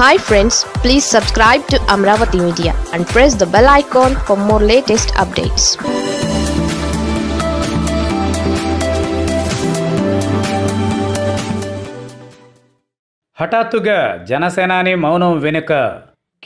hi friends please subscribe to Amaravati media and press the bell icon for more latest updates హఠాత్తుగా జనసేనాని మౌనం వెనుక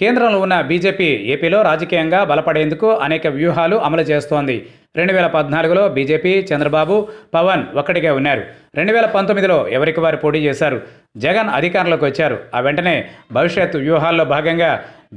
కేంద్రంలో ఉన్న బీజేపీ ఏపీలో రాజకీయంగా బలపడేందుకు అనేక వ్యూహాలు అమలు చేస్తోంది రెండు వేల పద్నాలుగులో బీజేపీ చంద్రబాబు పవన్ ఒక్కటిగా ఉన్నారు రెండు వేల పంతొమ్మిదిలో ఎవరికి వారు పోటీ చేశారు జగన్ అధికారంలోకి వచ్చారు ఆ వెంటనే భవిష్యత్ వ్యూహాల్లో భాగంగా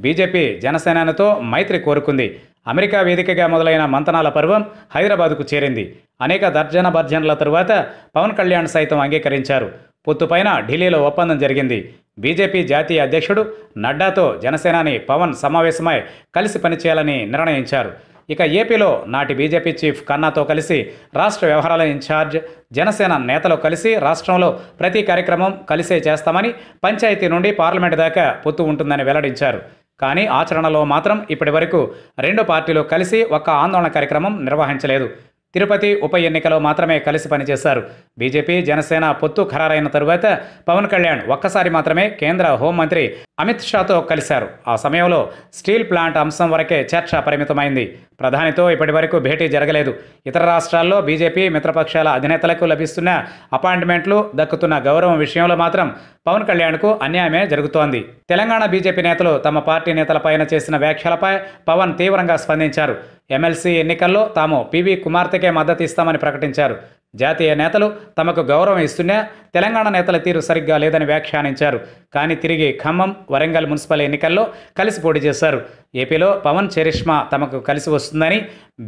బీజేపీ జనసేనతో మైత్రి కోరుకుంది అమెరికా వేదికగా మొదలైన మంతనాల పర్వం హైదరాబాద్కు చేరింది అనేక దర్జన భర్జనల తరువాత పవన్ కళ్యాణ్ సైతం అంగీకరించారు పొత్తుపైన ఢిల్లీలో ఒప్పందం జరిగింది బీజేపీ జాతీయ అధ్యక్షుడు నడ్డాతో జనసేనాని పవన్ సమావేశమై కలిసి పనిచేయాలని నిర్ణయించారు ఇక ఏపీలో నాటి బీజేపీ చీఫ్ కన్నాతో కలిసి రాష్ట్ర వ్యవహారాల ఇన్ఛార్జ్ జనసేన నేతలు కలిసి రాష్ట్రంలో ప్రతి కార్యక్రమం కలిసే చేస్తామని పంచాయతీ నుండి పార్లమెంటు దాకా పొత్తు ఉంటుందని వెల్లడించారు కానీ ఆచరణలో మాత్రం ఇప్పటి వరకు రెండు పార్టీలు కలిసి ఒక్క ఆందోళన కార్యక్రమం నిర్వహించలేదు తిరుపతి ఉప ఎన్నికలో మాత్రమే కలిసి పనిచేశారు బీజేపీ జనసేన పొత్తు ఖరారైన తరువాత పవన్ కళ్యాణ్ ఒక్కసారి మాత్రమే కేంద్ర హోంమంత్రి అమిత్ షాతో కలిశారు ఆ సమయంలో స్టీల్ ప్లాంట్ అంశం వరకే చర్చ పరిమితమైంది ప్రధానితో ఇప్పటివరకు భేటీ జరగలేదు ఇతర రాష్ట్రాల్లో బీజేపీ మిత్రపక్షాల అధినేతలకు లభిస్తున్న అపాయింట్మెంట్లు దక్కుతున్న గౌరవం విషయంలో మాత్రం పవన్ కళ్యాణ్కు అన్యాయమే జరుగుతోంది తెలంగాణ బీజేపీ నేతలు తమ పార్టీ నేతలపైన చేసిన వ్యాఖ్యలపై పవన్ తీవ్రంగా స్పందించారు ఎమ్మెల్సీ ఎన్నికల్లో తాము పివి కుమార్తెకే మద్దతు ఇస్తామని ప్రకటించారు జాతీయ నేతలు తమకు గౌరవం ఇస్తున్నా తెలంగాణ నేతల తీరు సరిగ్గా లేదని వ్యాఖ్యానించారు కానీ తిరిగి ఖమ్మం వరంగల్ మున్సిపల్ ఎన్నికల్లో కలిసి పోటీ చేశారు ఏపీలో పవన్ చరిష్మా తమకు కలిసి వస్తుందని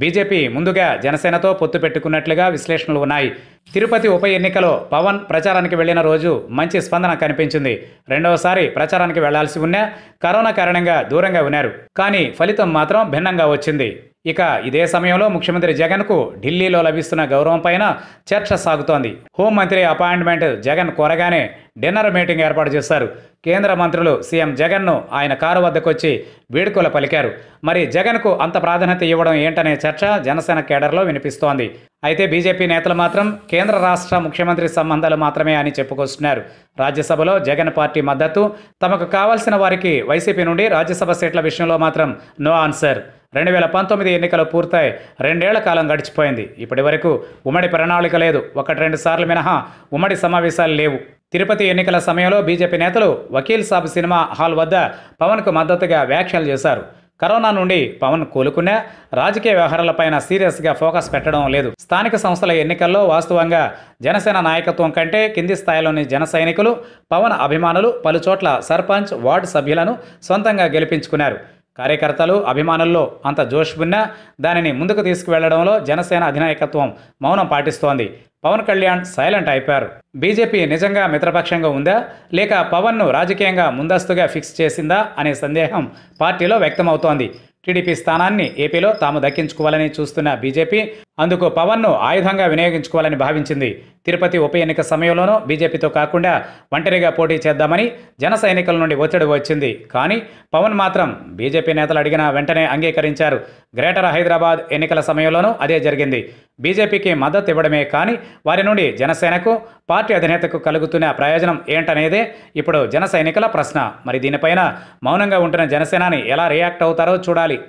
బీజేపీ ముందుగా జనసేనతో పొత్తు పెట్టుకున్నట్లుగా విశ్లేషణలు ఉన్నాయి తిరుపతి ఉప ఎన్నికలో పవన్ ప్రచారానికి వెళ్లిన రోజు మంచి స్పందన కనిపించింది రెండవసారి ప్రచారానికి వెళ్లాల్సి ఉన్నా కరోనా కారణంగా దూరంగా ఉన్నారు కానీ ఫలితం మాత్రం భిన్నంగా వచ్చింది ఇక ఇదే సమయంలో ముఖ్యమంత్రి జగన్కు ఢిల్లీలో లభిస్తున్న గౌరవం పైన చర్చ సాగుతోంది హోంమంత్రి అపాయింట్మెంట్ జగన్ కోరగానే డిన్నర్ మీటింగ్ ఏర్పాటు చేశారు కేంద్ర మంత్రులు సీఎం జగన్ను ఆయన కారు వద్దకొచ్చి వేడుకలు పలికారు మరి జగన్కు అంత ప్రాధాన్యత ఇవ్వడం ఏంటనే చర్చ జనసేన కేడర్లో వినిపిస్తోంది అయితే బీజేపీ నేతలు మాత్రం కేంద్ర రాష్ట్ర ముఖ్యమంత్రి సంబంధాలు మాత్రమే అని చెప్పుకొస్తున్నారు రాజ్యసభలో జగన్ పార్టీ మద్దతు తమకు కావాల్సిన వారికి వైసీపీ నుండి రాజ్యసభ సీట్ల విషయంలో మాత్రం నో ఆన్సర్ రెండు వేల పంతొమ్మిది ఎన్నికలు పూర్తయి రెండేళ్ల కాలం గడిచిపోయింది ఇప్పటి వరకు ఉమ్మడి ప్రణాళిక లేదు ఒకటి రెండు సార్లు మినహా ఉమ్మడి సమావేశాలు లేవు తిరుపతి ఎన్నికల సమయంలో బీజేపీ నేతలు వకీల్ సాబ్ సినిమా హాల్ వద్ద పవన్కు మద్దతుగా వ్యాఖ్యలు చేశారు కరోనా నుండి పవన్ కోలుకున్నా రాజకీయ వ్యవహారాలపైన సీరియస్గా ఫోకస్ పెట్టడం లేదు స్థానిక సంస్థల ఎన్నికల్లో వాస్తవంగా జనసేన నాయకత్వం కంటే కింది స్థాయిలోని జన సైనికులు పవన్ అభిమానులు పలుచోట్ల సర్పంచ్ వార్డు సభ్యులను సొంతంగా గెలిపించుకున్నారు కార్యకర్తలు అభిమానుల్లో అంత జోష్ ఉన్నా దానిని ముందుకు తీసుకువెళ్లడంలో జనసేన అధినాయకత్వం మౌనం పాటిస్తోంది పవన్ కళ్యాణ్ సైలెంట్ అయిపోయారు బీజేపీ నిజంగా మిత్రపక్షంగా ఉందా లేక పవన్ను రాజకీయంగా ముందస్తుగా ఫిక్స్ చేసిందా అనే సందేహం పార్టీలో వ్యక్తమవుతోంది టీడీపీ స్థానాన్ని ఏపీలో తాము దక్కించుకోవాలని చూస్తున్న బీజేపీ అందుకు పవన్ను ఆయుధంగా వినియోగించుకోవాలని భావించింది తిరుపతి ఉప ఎన్నిక సమయంలోనూ బీజేపీతో కాకుండా ఒంటరిగా పోటీ చేద్దామని జన సైనికుల నుండి ఒత్తిడి వచ్చింది కానీ పవన్ మాత్రం బీజేపీ నేతలు అడిగిన వెంటనే అంగీకరించారు గ్రేటర్ హైదరాబాద్ ఎన్నికల సమయంలోనూ అదే జరిగింది బీజేపీకి మద్దతు ఇవ్వడమే కానీ వారి నుండి జనసేనకు పార్టీ అధినేతకు కలుగుతున్న ప్రయోజనం ఏంటనేదే ఇప్పుడు జన సైనికుల ప్రశ్న మరి దీనిపైన మౌనంగా ఉంటున్న జనసేనాని ఎలా రియాక్ట్ అవుతారో చూడాలి